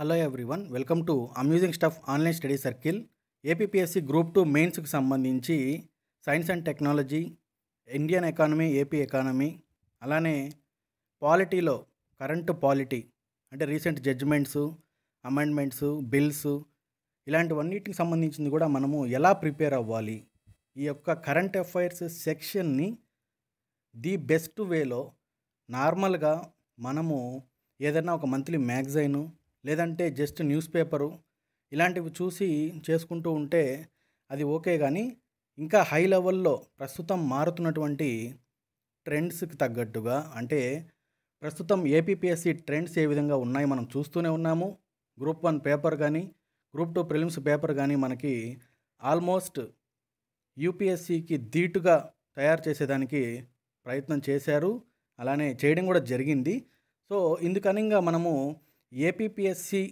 hello everyone welcome to amusing stuff online study circle APSC group two మెయిన్స్కి సంబంధించి science and technology Indian economy AP economy అలానే పాలిటీలో current polity అంటే recent judgements amendments bills ఇలాంటివన్నిటికి సంబంధించింది కూడా మనము ఎలా ప్రిపేర్ అవ్వాలి ఈ యొక్క కరెంట్ అఫైర్స్ సెక్షన్ని ది బెస్ట్ వేలో నార్మల్గా మనము ఏదైనా ఒక మంత్లీ మ్యాగజైను లేదంటే జస్ట్ న్యూస్ పేపరు ఇలాంటివి చూసి చేసుకుంటూ ఉంటే అది ఓకే కానీ ఇంకా హై లెవెల్లో ప్రస్తుతం మారుతున్నటువంటి ట్రెండ్స్కి తగ్గట్టుగా అంటే ప్రస్తుతం ఏపీపీఎస్సీ ట్రెండ్స్ ఏ విధంగా ఉన్నాయి మనం చూస్తూనే ఉన్నాము గ్రూప్ వన్ పేపర్ కానీ గ్రూప్ టూ ప్రిలిమ్స్ పేపర్ కానీ మనకి ఆల్మోస్ట్ యూపీఎస్సీకి ధీటుగా తయారు చేసేదానికి ప్రయత్నం చేశారు అలానే చేయడం కూడా జరిగింది సో ఇందుకనిగా మనము ఏపీపీఎస్సి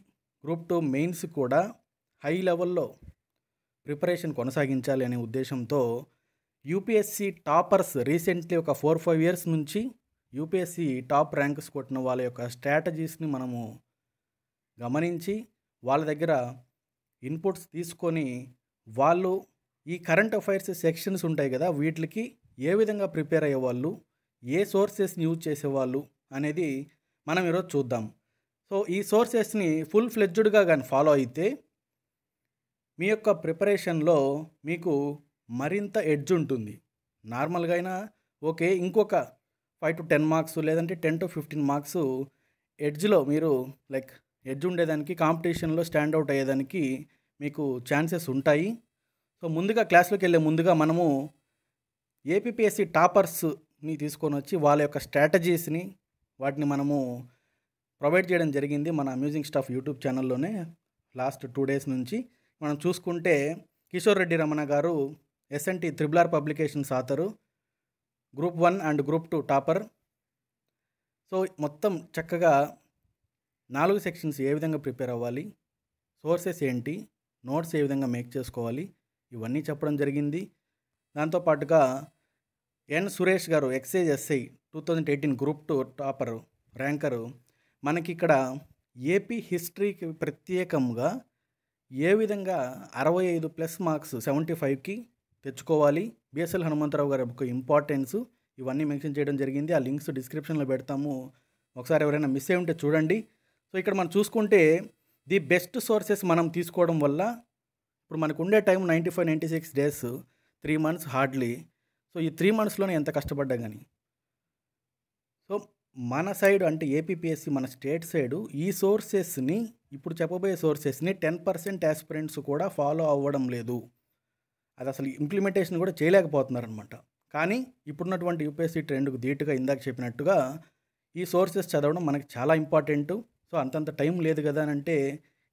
గ్రూప్ టూ మెయిన్స్ కూడా హై లెవెల్లో ప్రిపరేషన్ కొనసాగించాలి అనే ఉద్దేశంతో యూపీఎస్సి టాపర్స్ రీసెంట్లీ ఒక ఫోర్ ఫైవ్ ఇయర్స్ నుంచి యూపీఎస్సి టాప్ ర్యాంక్స్ కొట్టిన వాళ్ళ యొక్క స్ట్రాటజీస్ని మనము గమనించి వాళ్ళ దగ్గర ఇన్పుట్స్ తీసుకొని వాళ్ళు ఈ కరెంట్ అఫైర్స్ సెక్షన్స్ ఉంటాయి కదా వీటికి ఏ విధంగా ప్రిపేర్ అయ్యేవాళ్ళు ఏ సోర్సెస్ని యూజ్ చేసేవాళ్ళు అనేది మనం ఈరోజు చూద్దాం సో ఈ సోర్సెస్ని ఫుల్ ఫ్లెడ్జ్డ్గా కానీ ఫాలో అయితే మీ యొక్క ప్రిపరేషన్లో మీకు మరింత ఎడ్జ్ ఉంటుంది నార్మల్గా అయినా ఓకే ఇంకొక ఫైవ్ టు టెన్ మార్క్స్ లేదంటే టెన్ టు ఫిఫ్టీన్ మార్క్స్ ఎడ్జ్లో మీరు లైక్ ఎడ్జ్ ఉండేదానికి కాంపిటీషన్లో స్టాండ్ అవుట్ అయ్యేదానికి మీకు ఛాన్సెస్ ఉంటాయి సో ముందుగా క్లాస్లోకి వెళ్ళే ముందుగా మనము ఏపీఎస్సి టాపర్స్ని తీసుకొని వచ్చి వాళ్ళ యొక్క స్ట్రాటజీస్ని వాటిని మనము ప్రొవైడ్ చేయడం జరిగింది మన అమ్యూజింగ్ స్టాఫ్ యూట్యూబ్ ఛానల్లోనే లాస్ట్ టూ డేస్ నుంచి మనం చూసుకుంటే Kishore Reddy Ramana garu SNT triple R publications ఆతరు group one and group two topper so మొత్తం చక్కగా నాలుగు సెక్షన్స్ ఏ విధంగా ప్రిపేర్ అవ్వాలి సోర్సెస్ ఏంటి నోట్స్ ఏ విధంగా మేక్ చేసుకోవాలి ఇవన్నీ చెప్పడం జరిగింది దాంతోపాటుగా N Suresh garu excise SI two thousand eighteen group two topper ranker మనకి ఇక్కడ ఏపీ హిస్టరీకి ప్రత్యేకంగా ఏ విధంగా అరవై ఐదు ప్లస్ మార్క్స్ సెవెంటీ ఫైవ్కి తెచ్చుకోవాలి బిఎస్ఎల్ హనుమంతరావు గారి యొక్క ఇంపార్టెన్స్ ఇవన్నీ మెన్షన్ చేయడం జరిగింది ఆ లింక్స్ డిస్క్రిప్షన్లో పెడతాము ఒకసారి ఎవరైనా మిస్ అయి ఉంటే చూడండి సో ఇక్కడ మనం చూసుకుంటే ది బెస్ట్ సోర్సెస్ మనం తీసుకోవడం వల్ల ఇప్పుడు మనకు ఉండే time ninety five ninety six days three months hardly so ఈ త్రీ మంత్స్లోనే ఎంత కష్టపడ్డా కానీ సో మన సైడ్ అంటే ఏపీపీఎస్సి మన స్టేట్ సైడు ఈ సోర్సెస్ని ఇప్పుడు చెప్పబోయే సోర్సెస్ని టెన్ పర్సెంట్ యాస్పిరెంట్స్ కూడా ఫాలో అవ్వడం లేదు అది అసలు ఇంప్లిమెంటేషన్ కూడా చేయలేకపోతున్నారనమాట కానీ ఇప్పుడున్నటువంటి యూపీఎస్సీ ట్రెండ్కు ధీటుగా ఇందాక చెప్పినట్టుగా ఈ సోర్సెస్ చదవడం మనకి చాలా ఇంపార్టెంట్ సో అంతంత టైం లేదు కదా అని అంటే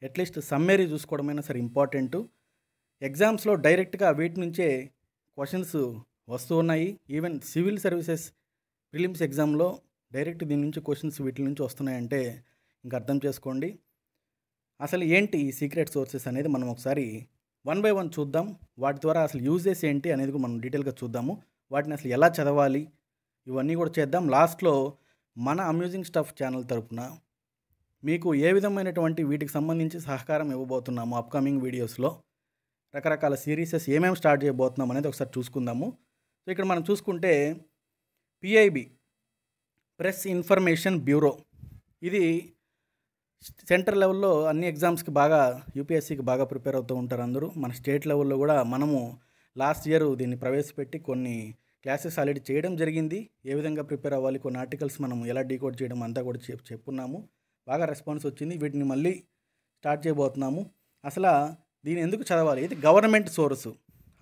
అట్లీస్ట్ సమ్మేరీ చూసుకోవడమైనా సరే ఇంపార్టెంట్ ఎగ్జామ్స్లో డైరెక్ట్గా వీటి నుంచే క్వశ్చన్స్ వస్తూ ఉన్నాయి ఈవెన్ సివిల్ సర్వీసెస్ ప్రిలిమ్స్ ఎగ్జామ్లో డైరెక్ట్ దీని నుంచి క్వశ్చన్స్ వీటి నుంచి వస్తున్నాయంటే ఇంకా అర్థం చేసుకోండి అసలు ఏంటి ఈ సీక్రెట్ సోర్సెస్ అనేది మనం ఒకసారి వన్ బై వన్ చూద్దాం వాటి ద్వారా అసలు యూజెస్ ఏంటి అనేది మనం డీటెయిల్గా చూద్దాము వాటిని అసలు ఎలా చదవాలి ఇవన్నీ కూడా చేద్దాం లాస్ట్లో మన అమ్యూజింగ్ స్టఫ్ ఛానల్ తరపున మీకు ఏ విధమైనటువంటి వీటికి సంబంధించి సహకారం ఇవ్వబోతున్నాము అప్కమింగ్ వీడియోస్లో రకరకాల సిరీసెస్ ఏమేమి స్టార్ట్ చేయబోతున్నాం అనేది ఒకసారి చూసుకుందాము సో ఇక్కడ మనం చూసుకుంటే పిఐబి ప్రెస్ ఇన్ఫర్మేషన్ బ్యూరో ఇది సెంటర్ లెవెల్లో అన్ని ఎగ్జామ్స్కి బాగా యూపీఎస్సీకి బాగా ప్రిపేర్ అవుతూ ఉంటారు అందరూ మన స్టేట్ లెవెల్లో కూడా మనము లాస్ట్ ఇయర్ దీన్ని ప్రవేశపెట్టి కొన్ని క్లాసెస్ ఆల్రెడీ చేయడం జరిగింది ఏ విధంగా ప్రిపేర్ అవ్వాలి కొన్ని ఆర్టికల్స్ మనం ఎలా డీకోడ్ చేయడం అంతా కూడా చెప్ చెప్పున్నాము బాగా రెస్పాన్స్ వచ్చింది వీటిని మళ్ళీ స్టార్ట్ చేయబోతున్నాము అసలు దీని ఎందుకు చదవాలి ఇది గవర్నమెంట్ సోర్సు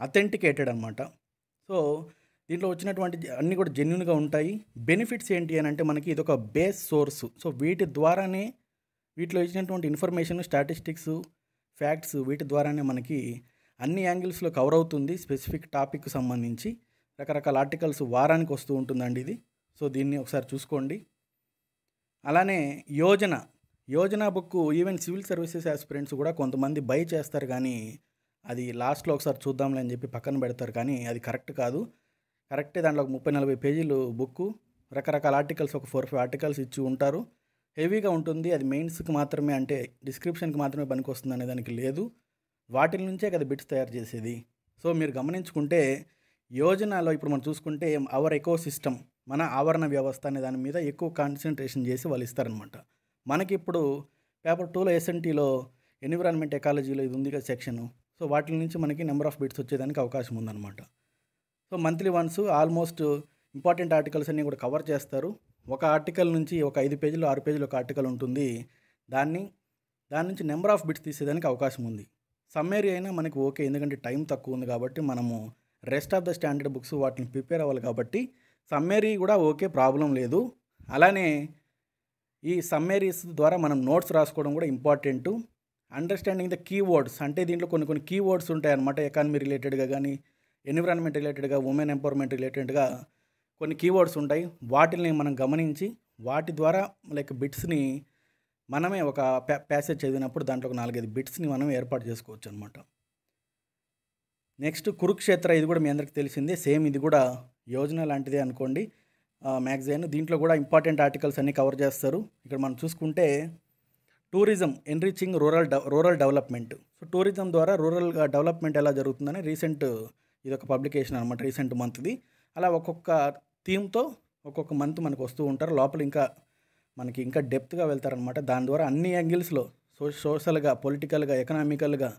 అథెంటికేటెడ్ అనమాట సో దీంట్లో వచ్చినటువంటి అన్నీ కూడా జెన్యున్గా ఉంటాయి బెనిఫిట్స్ ఏంటి అని అంటే మనకి ఇదొక బేస్ సోర్సు సో వీటి ద్వారానే వీటిలో ఇచ్చినటువంటి ఇన్ఫర్మేషన్ స్టాటిస్టిక్స్ ఫ్యాక్ట్స్ వీటి ద్వారానే మనకి అన్ని యాంగిల్స్లో కవర్ అవుతుంది స్పెసిఫిక్ టాపిక్ సంబంధించి రకరకాల ఆర్టికల్స్ వారానికి వస్తూ ఉంటుందండి ఇది సో దీన్ని ఒకసారి చూసుకోండి అలానే Yojana Yojana book even civil services aspirants కూడా కొంతమంది బై చేస్తారు కానీ అది లాస్ట్లో ఒకసారి చూద్దాంలే అని చెప్పి పక్కన పెడతారు కానీ అది కరెక్ట్ కాదు కరెక్ట్ దాంట్లో ఒక ముప్పై నలభై పేజీలు బుక్ రకరకాల ఆర్టికల్స్ ఒక ఫోర్ ఫైవ్ ఆర్టికల్స్ ఇచ్చి ఉంటారు హెవీగా ఉంటుంది అది మెయిన్స్కి మాత్రమే అంటే డిస్క్రిప్షన్కి మాత్రమే పనికొస్తుంది అనే దానికి లేదు వాటి నుంచే కదా బిట్స్ తయారు చేసేది సో మీరు గమనించుకుంటే యోజనలో ఇప్పుడు మనం చూసుకుంటే అవర్ ఎకో సిస్టమ్ మన ఆవరణ వ్యవస్థ అనే దాని మీద ఎక్కువ కాన్సన్ట్రేషన్ చేసి వాళ్ళు ఇస్తారనమాట మనకి ఇప్పుడు పేపర్ టూలో ఎస్ఎన్టీలో ఎన్విరాన్మెంట్ ఎకాలజీలో ఇది ఉంది కదా సెక్షన్ సో వాటి నుంచి మనకి నెంబర్ ఆఫ్ బిట్స్ వచ్చేదానికి అవకాశం ఉందన్నమాట so monthly once almost important articles అన్నీ కూడా కవర్ చేస్తారు ఒక ఆర్టికల్ నుంచి ఒక ఐదు పేజీలు ఆరు పేజీలు ఒక ఆర్టికల్ ఉంటుంది దాన్ని దాని నుంచి నెంబర్ ఆఫ్ బిట్స్ తీసేదానికి అవకాశం ఉంది సమ్మేరీ అయినా మనకి ఓకే ఎందుకంటే టైం తక్కువ ఉంది కాబట్టి మనము rest of the standard books వాటిని ప్రిపేర్ అవ్వాలి కాబట్టి సమ్మేరీ కూడా ఓకే ప్రాబ్లం లేదు అలానే ఈ సమ్మేరీస్ ద్వారా మనం నోట్స్ రాసుకోవడం కూడా ఇంపార్టెంట్ అండర్స్టాండింగ్ ద కీవర్డ్స్ అంటే దీంట్లో కొన్ని కొన్ని కీవర్డ్స్ అన్నమాట ఎకానమీ రిలేటెడ్గా కానీ ఎన్విరాన్మెంట్ రిలేటెడ్గా ఉమెన్ ఎంపవర్మెంట్ రిలేటెడ్గా కొన్ని కీవర్డ్స్ ఉంటాయి వాటిని మనం గమనించి వాటి ద్వారా లైక్ బిట్స్ని మనమే ఒక ప్యాసేజ్ చదివినప్పుడు దాంట్లో ఒక నాలుగైదు బిట్స్ని మనం ఏర్పాటు చేసుకోవచ్చు అనమాట నెక్స్ట్ కురుక్షేత్ర ఇది కూడా మీ అందరికీ తెలిసిందే సేమ్ ఇది కూడా యోజన లాంటిదే అనుకోండి మ్యాగజైన్ దీంట్లో కూడా ఇంపార్టెంట్ ఆర్టికల్స్ అన్నీ కవర్ చేస్తారు ఇక్కడ మనం చూసుకుంటే టూరిజం ఎన్రిచింగ్ రూరల్ డ రూరల్ డెవలప్మెంట్ సో టూరిజం ద్వారా రూరల్ డెవలప్మెంట్ ఎలా జరుగుతుందని రీసెంట్ ఇది ఒక పబ్లికేషన్ అనమాట రీసెంట్ మంత్ది అలా ఒక్కొక్క థీమ్తో ఒక్కొక్క మంత్ మనకు వస్తూ ఉంటారు లోపల ఇంకా మనకి ఇంకా డెప్త్గా వెళ్తారనమాట దాని ద్వారా అన్ని యాంగిల్స్లో సో సోషల్గా పొలిటికల్గా ఎకనామికల్గా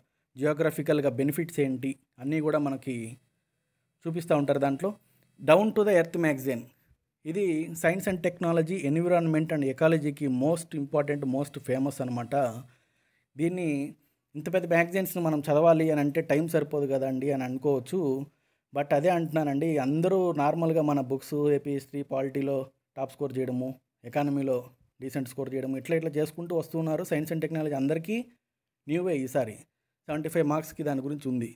జియోగ్రఫికల్గా బెనిఫిట్స్ ఏంటి అన్నీ కూడా మనకి చూపిస్తూ ఉంటారు దాంట్లో down to the earth magazine ఇది science and technology environment and ఎకాలజీకి మోస్ట్ ఇంపార్టెంట్ మోస్ట్ ఫేమస్ అనమాట దీన్ని ఇంత పెద్ద మ్యాగజైన్స్ని మనం చదవాలి అని అంటే టైం సరిపోదు కదండి అని అనుకోవచ్చు బట్ అదే అంటున్నానండి అందరూ నార్మల్గా మన బుక్స్ ఏపీ హిస్టరీ పాలిటీలో టాప్ స్కోర్ చేయడము ఎకానమీలో డీసెంట్ స్కోర్ చేయడము ఇట్లా ఇట్లా చేసుకుంటూ వస్తున్నారు సైన్స్ అండ్ టెక్నాలజీ అందరికీ న్యూవే ఈసారి సెవెంటీ ఫైవ్ మార్క్స్కి దాని గురించి ఉంది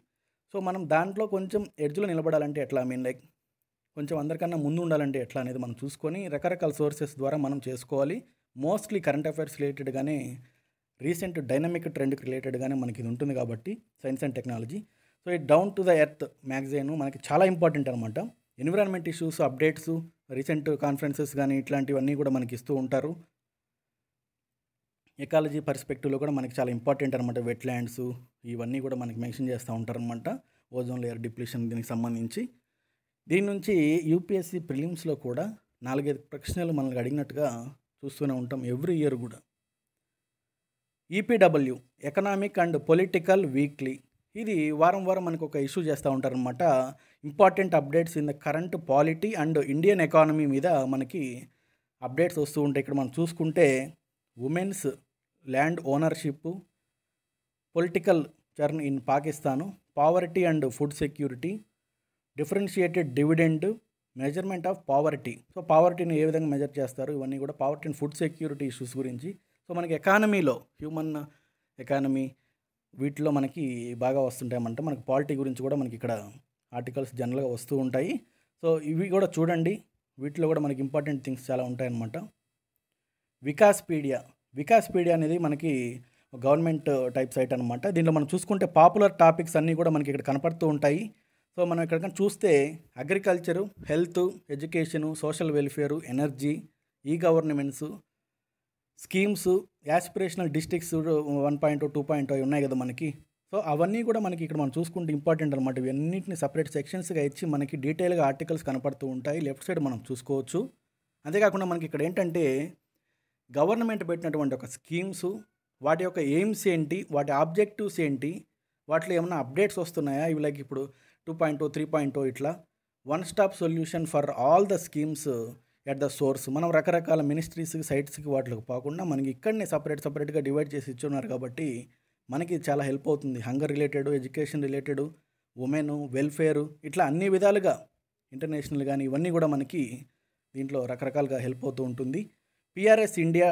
సో మనం దాంట్లో కొంచెం ఎడ్జ్లో నిలబడాలంటే ఎట్లా మీన్ లైక్ కొంచెం అందరికన్నా ముందు ఉండాలంటే ఎట్లా అనేది మనం చూసుకొని రకరకాల సోర్సెస్ ద్వారా మనం చేసుకోవాలి మోస్ట్లీ కరెంట్ అఫైర్స్ రిలేటెడ్గానే రీసెంట్ డైనమిక్ ట్రెండ్కి రిలేటెడ్గానే మనకి ఇది ఉంటుంది కాబట్టి సైన్స్ అండ్ టెక్నాలజీ సో ఈ down to the earth magazine మనకి చాలా ఇంపార్టెంట్ అనమాట environment issues updates recent conferences కానీ ఇట్లాంటివన్నీ కూడా మనకి ఇస్తూ ఉంటారు ఎకాలజీ పర్స్పెక్టివ్లో కూడా మనకి చాలా ఇంపార్టెంట్ అనమాట వెట్ ల్యాండ్స్ ఇవన్నీ కూడా మనకి మెన్షన్ చేస్తూ ఉంటారనమాట ఓజోన్ లేయర్ డిప్లిషన్ దీనికి సంబంధించి దీని నుంచి యూపీఎస్సీ ప్రిలిమ్స్లో కూడా నాలుగైదు ప్రశ్నలు మనల్ని అడిగినట్టుగా చూస్తూనే ఉంటాం ఎవ్రీ ఇయర్ కూడా EPW economic and political weekly ఇది వారం వారం మనకు ఒక ఇష్యూ చేస్తూ ఉంటారనమాట important updates in the current polity and Indian economy మీద మనకి అప్డేట్స్ వస్తూ ఉంటాయి ఇక్కడ మనం చూసుకుంటే women's land ownership political turn in Pakistan poverty and food security differentiated dividend measurement of poverty so పావర్టీని ఏ విధంగా మెజర్ చేస్తారు ఇవన్నీ కూడా poverty and food security issues గురించి సో మనకి ఎకానమీలో హ్యూమన్ ఎకానమీ వీటిలో మనకి బాగా వస్తుంటాయమంటే మనకి పాలిటీ గురించి కూడా మనకి ఇక్కడ ఆర్టికల్స్ జనరల్గా వస్తూ ఉంటాయి సో ఇవి కూడా చూడండి వీటిలో కూడా మనకి ఇంపార్టెంట్ థింగ్స్ చాలా ఉంటాయన్నమాట వికాస్పీడియా వికాస్పీడియా అనేది మనకి గవర్నమెంట్ టైప్ సైట్ అనమాట దీనిలో మనం చూసుకుంటే పాపులర్ టాపిక్స్ అన్నీ కూడా మనకి ఇక్కడ కనపడుతూ ఉంటాయి సో మనం ఇక్కడ చూస్తే agriculture health education social welfare energy ఈ governments schemes aspirational districts one point two point ఉన్నాయి కదా మనకి సో అవన్నీ కూడా మనకి ఇక్కడ మనం చూసుకుంటే ఇంపార్టెంట్ అనమాట ఇవన్నింటిని సపరేట్ సెక్షన్స్గా ఇచ్చి మనకి డీటెయిల్గా ఆర్టికల్స్ కనపడుతూ ఉంటాయి లెఫ్ట్ సైడ్ మనం చూసుకోవచ్చు అంతేకాకుండా మనకి ఇక్కడ ఏంటంటే గవర్నమెంట్ పెట్టినటువంటి ఒక స్కీమ్స్ వాటి యొక్క ఎయిమ్స్ ఏంటి వాటి ఆబ్జెక్టివ్స్ ఏంటి వాటిలో ఏమైనా అప్డేట్స్ వస్తున్నాయా ఇవి లైక్ ఇప్పుడు టూ పాయింట్ త్రీ పాయింట్ ఇట్లా one stop solution for all the schemes at the source మనం రకరకాల మినిస్ట్రీస్ సైట్స్కి వాటికి పోకుండా మనకి ఇక్కడనే సపరేట్ సపరేట్గా డివైడ్ చేసి ఇచ్చున్నారు కాబట్టి మనకి చాలా హెల్ప్ అవుతుంది hunger related education related women welfare ఇట్లా అన్ని విధాలుగా ఇంటర్నేషనల్ కానీ ఇవన్నీ కూడా మనకి దీంట్లో రకరకాలుగా హెల్ప్ అవుతూ ఉంటుంది PRS India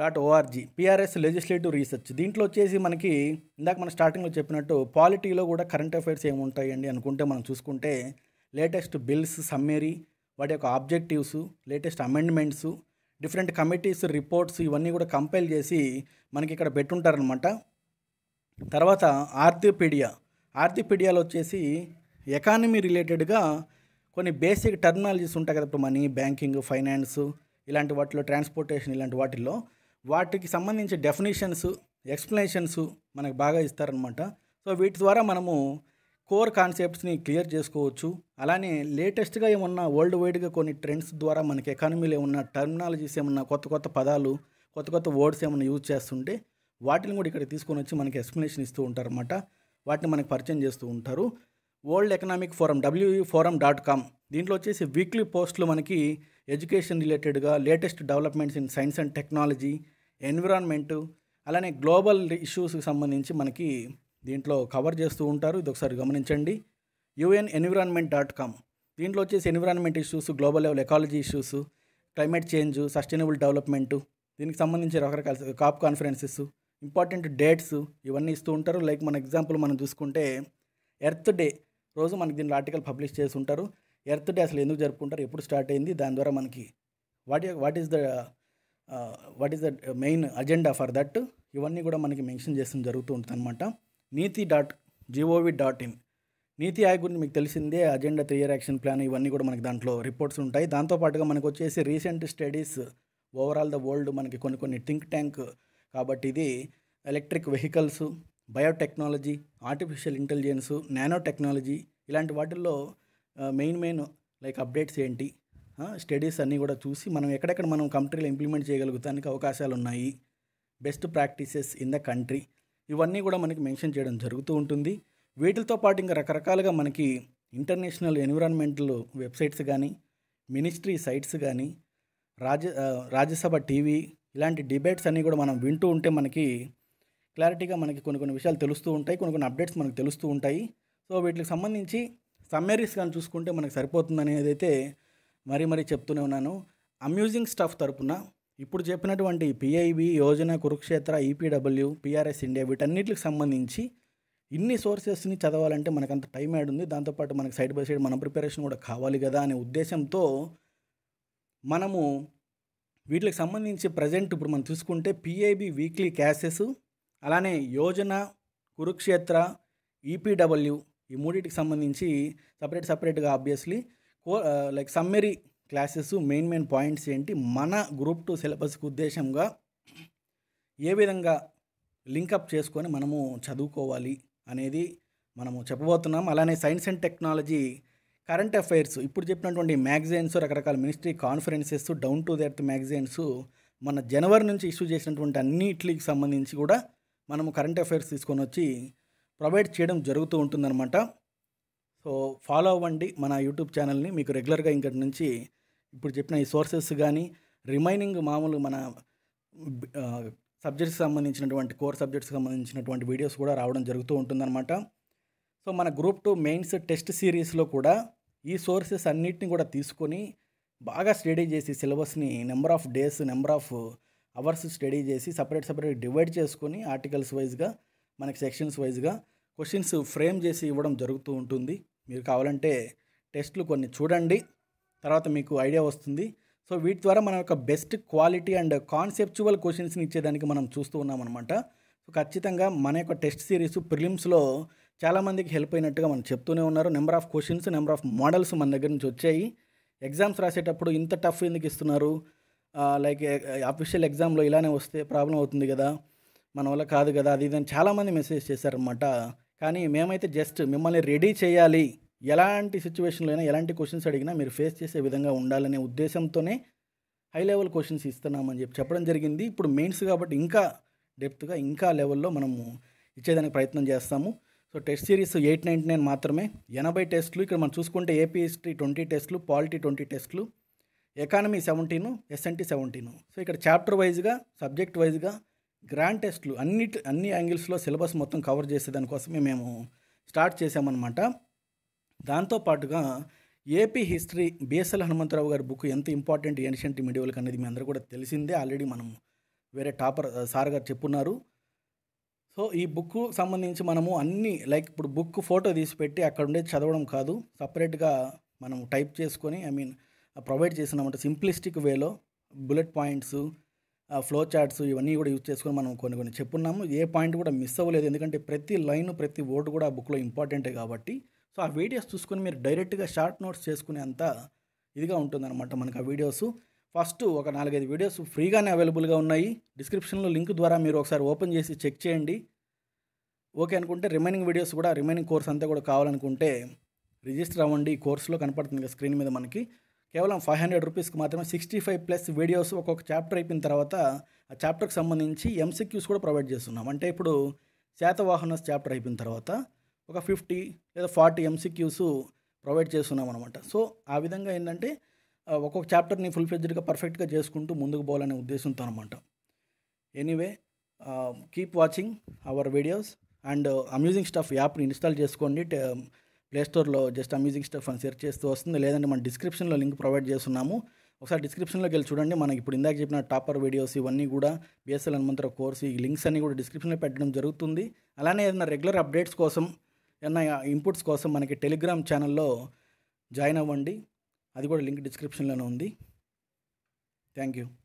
dot ORG PRS legislative research దీంట్లో వచ్చేసి మనకి ఇందాక మనం స్టార్టింగ్లో చెప్పినట్టు పాలిటీలో కూడా కరెంట్ అఫైర్స్ ఉంటాయండి అనుకుంటే మనం చూసుకుంటే లేటెస్ట్ బిల్స్ సమ్మేరీ వాటి యొక్క objectives latest amendments different committees reports ఇవన్నీ కూడా కంపైల్ చేసి మనకి ఇక్కడ పెట్టుంటారనమాట తర్వాత ఆర్థిపీడియా ఆర్థిపీడియాలో వచ్చేసి ఎకానమీ రిలేటెడ్గా కొన్ని బేసిక్ టర్మినాలజీస్ ఉంటాయి కదా ఇప్పుడు మనీ బ్యాంకింగ్ ఫైనాన్స్ ఇలాంటి వాటిలో ట్రాన్స్పోర్టేషన్ ఇలాంటి వాటిల్లో వాటికి సంబంధించి డెఫినేషన్స్ ఎక్స్ప్లెనేషన్స్ మనకు బాగా ఇస్తారనమాట సో వీటి ద్వారా మనము కోర్ కాన్సెప్ట్స్ని క్లియర్ చేసుకోవచ్చు అలానే లేటెస్ట్గా ఏమన్నా వరల్డ్ వైడ్గా కొన్ని ట్రెండ్స్ ద్వారా మనకి ఎకానమీలో ఏమన్నా టర్మినాలజీస్ ఏమన్నా కొత్త కొత్త పదాలు కొత్త కొత్త వర్డ్స్ ఏమన్నా యూజ్ చేస్తుంటే వాటిని కూడా ఇక్కడ తీసుకొని వచ్చి మనకి ఎక్స్ప్లెనేషన్ ఇస్తూ ఉంటారు అనమాట వాటిని మనకి పరిచయం చేస్తూ ఉంటారు world economic forum WE forum dot com దీంట్లో వచ్చేసి వీక్లీ పోస్టులు మనకి ఎడ్యుకేషన్ రిలేటెడ్గా latest developments in science and technology environment అలానే గ్లోబల్ ఇష్యూస్కి సంబంధించి మనకి దీంట్లో కవర్ చేస్తూ ఉంటారు ఇది ఒకసారి గమనించండి యుఎన్ ఎన్విరాన్మెంట్ డాట్ కామ్ దీంట్లో వచ్చేసి environment issues global level ecology issues climate change sustainable development దీనికి సంబంధించి రకరకాల కాప్ కాన్ఫరెన్సెస్ ఇంపార్టెంట్ డేట్స్ ఇవన్నీ ఇస్తూ ఉంటారు లైక్ మన ఎగ్జాంపుల్ మనం చూసుకుంటే ఎర్త్ డే రోజు మనకి దీనిలో ఆర్టికల్ పబ్లిష్ చేసి ఉంటారు ఎర్త్ డే అసలు ఎందుకు జరుపుకుంటారు ఎప్పుడు స్టార్ట్ అయింది దాని ద్వారా మనకి what what is the what is the main agenda for that ఇవన్నీ కూడా మనకి మెన్షన్ చేసిన జరుగుతూ ఉంటుంది అనమాట నీతి డాట్ జీఓవి డాట్ ఇన్ నీతి ఆయోగ్ గురించి మీకు తెలిసిందే agenda three year action plan ఇవన్నీ కూడా మనకి దాంట్లో రిపోర్ట్స్ ఉంటాయి దాంతోపాటుగా మనకు వచ్చేసి recent studies overall the world మనకి కొన్ని కొన్ని థింక్ ట్యాంక్ కాబట్టి ఇది electric vehicles biotechnology artificial intelligence nano technology ఇలాంటి వాటిల్లో మెయిన్ మెయిన్ లైక్ అప్డేట్స్ ఏంటి స్టడీస్ అన్నీ కూడా చూసి మనం ఎక్కడెక్కడ మనం కంట్రీలో ఇంప్లిమెంట్ చేయగలుగుతానికి అవకాశాలు ఉన్నాయి best practices in the country ఇవన్నీ కూడా మనకి మెన్షన్ చేయడం జరుగుతూ ఉంటుంది వీటితో పాటు ఇంకా రకరకాలుగా మనకి ఇంటర్నేషనల్ ఎన్విరాన్మెంటల్ వెబ్సైట్స్ కానీ మినిస్ట్రీ సైట్స్ కానీ రాజ్య రాజ్యసభ టీవీ ఇలాంటి డిబేట్స్ అన్నీ కూడా మనం వింటూ ఉంటే మనకి క్లారిటీగా మనకి కొన్ని కొన్ని విషయాలు తెలుస్తూ ఉంటాయి కొన్ని కొన్ని అప్డేట్స్ మనకు తెలుస్తూ ఉంటాయి సో వీటికి సంబంధించి సమ్మరీస్ కానీ చూసుకుంటే మనకు సరిపోతుంది అనేది అయితే మరీ మరీ చెప్తూనే ఉన్నాను అమ్యూజింగ్ స్టఫ్ తరపున ఇప్పుడు చెప్పినటువంటి PIB Yojana Kurukshetra EPW PRS India వీటన్నిటికి సంబంధించి ఇన్ని సోర్సెస్ని చదవాలంటే మనకు అంత టైం యాడ్ ఉంది దాంతోపాటు మనకు సైడ్ బై సైడ్ మన ప్రిపరేషన్ కూడా కావాలి కదా అనే ఉద్దేశంతో మనము వీటికి సంబంధించి ప్రజెంట్ ఇప్పుడు మనం చూసుకుంటే పిఐబి వీక్లీ క్యాసెస్ అలానే యోజన కురుక్షేత్ర ఈపీడబ్ల్యూ ఈ మూడింటికి సంబంధించి సపరేట్ సపరేట్గా ఆబ్వియస్లీ కో like summary classes main main points ఏంటి మన గ్రూప్ టూ సిలబస్కి ఉద్దేశంగా ఏ విధంగా లింకప్ చేసుకొని మనము చదువుకోవాలి అనేది మనము చెప్పబోతున్నాం అలానే science and technology current affairs ఇప్పుడు చెప్పినటువంటి మ్యాగజైన్స్ రకరకాల ministry conferences down to the earth magazines మన జనవరి నుంచి ఇష్యూ చేసినటువంటి అన్నిటికి సంబంధించి కూడా మనము కరెంట్ అఫైర్స్ తీసుకొని వచ్చి ప్రొవైడ్ చేయడం జరుగుతూ ఉంటుందన్నమాట సో ఫాలో అవ్వండి మన యూట్యూబ్ ఛానల్ని మీకు రెగ్యులర్గా ఇంకటి నుంచి ఇప్పుడు చెప్పిన ఈ సోర్సెస్ కానీ రిమైనింగ్ మామూలు మన సబ్జెక్ట్స్ సంబంధించినటువంటి కోర్ సబ్జెక్ట్స్ సంబంధించినటువంటి వీడియోస్ కూడా రావడం జరుగుతూ ఉంటుందన్నమాట సో మన గ్రూప్ టూ మెయిన్స్ టెస్ట్ సిరీస్లో కూడా ఈ సోర్సెస్ అన్నిటిని కూడా తీసుకొని బాగా స్టడీ చేసి సిలబస్ని number of days number of hours study చేసి సపరేట్ సపరేట్ డివైడ్ చేసుకొని ఆర్టికల్స్ వైజ్గా మనకి సెక్షన్స్ వైజ్గా క్వశ్చన్స్ ఫ్రేమ్ చేసి ఇవ్వడం జరుగుతూ ఉంటుంది మీరు కావాలంటే టెస్ట్లు కొన్ని చూడండి తర్వాత మీకు ఐడియా వస్తుంది సో వీటి ద్వారా మన యొక్క బెస్ట్ క్వాలిటీ అండ్ కాన్సెప్చువల్ క్వశ్చన్స్ని ఇచ్చేదానికి మనం చూస్తూ ఉన్నామన్నమాట సో ఖచ్చితంగా మన యొక్క టెస్ట్ సిరీస్ ప్రిలిమ్స్లో చాలామందికి హెల్ప్ అయినట్టుగా మనం చెప్తూనే ఉన్నారు number of questions number of models మన దగ్గర నుంచి వచ్చాయి ఎగ్జామ్స్ రాసేటప్పుడు ఇంత టఫ్ ఎందుకు ఇస్తున్నారు లైక్ అఫీషియల్ ఎగ్జామ్లో ఇలానే వస్తే ప్రాబ్లం అవుతుంది కదా మన వల్ల కాదు కదా అది ఇదని చాలామంది మెసేజ్ చేశారన్నమాట కానీ మేమైతే జస్ట్ మిమ్మల్ని రెడీ చేయాలి ఎలాంటి సిచ్యువేషన్లో అయినా ఎలాంటి క్వశ్చన్స్ అడిగినా మీరు ఫేస్ చేసే విధంగా ఉండాలనే ఉద్దేశంతోనే హై లెవెల్ క్వశ్చన్స్ ఇస్తున్నామని చెప్పి చెప్పడం జరిగింది ఇప్పుడు మెయిన్స్ కాబట్టి ఇంకా డెప్త్గా ఇంకా లెవెల్లో మనము ఇచ్చేదానికి ప్రయత్నం చేస్తాము so test series eight ninety nine మాత్రమే ఎనభై టెస్టులు ఇక్కడ మనం చూసుకుంటే ఏపీ హిస్టరీ ట్వంటీ టెస్టులు పాలిటీ ట్వంటీ టెస్టులు ఎకానమీ సెవెంటీను ఎస్ఎన్టీ సెవెంటీను సో ఇక్కడ చాప్టర్ వైజ్గా సబ్జెక్ట్ వైజ్గా గ్రాండ్ టెస్టులు అన్ని అన్ని యాంగిల్స్లో సిలబస్ మొత్తం కవర్ చేసేదానికోసమే మేము స్టార్ట్ చేసామన్నమాట దాంతోపాటుగా ఏపీ హిస్టరీ బిఎస్ఎల్ హనుమంతరావు గారి బుక్ ఎంత ఇంపార్టెంట్ ఏన్షియంట్ మిడివల్కి అనేది మీ అందరూ కూడా తెలిసిందే ఆల్రెడీ మనం వేరే టాపర్ సార్ గారు చెప్పున్నారు సో ఈ బుక్ సంబంధించి మనము అన్ని లైక్ ఇప్పుడు బుక్ ఫోటో తీసి పెట్టి అక్కడ ఉండే చదవడం కాదు సపరేట్గా మనం టైప్ చేసుకొని ఐ మీన్ ప్రొవైడ్ చేసినామంటే సింప్లిస్టిక్ వేలో బుల్లెట్ పాయింట్స్ ఫ్లో చార్ట్స్ ఇవన్నీ కూడా యూజ్ చేసుకొని మనం కొన్ని కొన్ని చెప్పున్నాము ఏ పాయింట్ కూడా మిస్ అవ్వలేదు ఎందుకంటే ప్రతి లైన్ ప్రతి ఓటు కూడా ఆ బుక్లో ఇంపార్టెంటే కాబట్టి సో ఆ వీడియోస్ చూసుకొని మీరు డైరెక్ట్గా షార్ట్ నోట్స్ చేసుకునేంత ఇదిగా ఉంటుందన్నమాట మనకు ఆ వీడియోస్ ఫస్ట్ ఒక నాలుగైదు వీడియోస్ ఫ్రీగానే అవైలబుల్గా ఉన్నాయి డిస్క్రిప్షన్లో లింక్ ద్వారా మీరు ఒకసారి ఓపెన్ చేసి చెక్ చేయండి ఓకే అనుకుంటే రిమైనింగ్ వీడియోస్ కూడా రిమైనింగ్ కోర్స్ అంతా కూడా కావాలనుకుంటే రిజిస్టర్ అవ్వండి ఈ కోర్సులో కనపడుతుంది స్క్రీన్ మీద మనకి కేవలం ఫైవ్ హండ్రెడ్ రూపీస్కి మాత్రమే సిక్స్టీ ఫైవ్ ప్లస్ వీడియోస్ ఒక్కొక్క చాప్టర్ అయిపోయిన తర్వాత ఆ చాప్టర్కి సంబంధించి ఎంసీక్యూస్ కూడా ప్రొవైడ్ చేస్తున్నాం అంటే ఇప్పుడు శాతవాహన చాప్టర్ అయిపోయిన తర్వాత ఒక ఫిఫ్టీ లేదా ఫార్టీ ఎంసీక్యూస్ ప్రొవైడ్ చేస్తున్నాం అనమాట సో ఆ విధంగా ఏంటంటే ఒక్కొక్క చాప్టర్ని ఫుల్ ఫ్లెజ్డ్గా పర్ఫెక్ట్గా చేసుకుంటూ ముందుకు పోవాలనే ఉద్దేశంతో అనమాట anyway keep watching our videos and amusing stuff యాప్ని ఇన్స్టాల్ చేసుకోండి ప్లేస్టోర్లో జస్ట్ అమ్యూజింగ్ స్టఫ్ అని సెర్చ్ చేస్తూ వస్తుంది లేదంటే మన డిస్క్రిప్షన్లో లింక్ ప్రొవైడ్ చేస్తున్నాము ఒకసారి డిస్క్రిప్షన్లోకి వెళ్ళి చూడండి మనకి ఇప్పుడు ఇందాక చెప్పిన టాపర్ వీడియోస్ ఇవన్నీ కూడా బిఎస్ఎల్ హనుమంతరావు కోర్స్ ఈ లింక్స్ అన్నీ కూడా డిస్క్రిప్షన్లో పెట్టడం జరుగుతుంది అలానే ఏదైనా రెగ్యులర్ అప్డేట్స్ కోసం ఏమన్నా ఇన్పుట్స్ కోసం మనకి టెలిగ్రామ్ ఛానల్లో జాయిన్ అవ్వండి అది కూడా లింక్ డిస్క్రిప్షన్లోనే ఉంది థ్యాంక్ యూ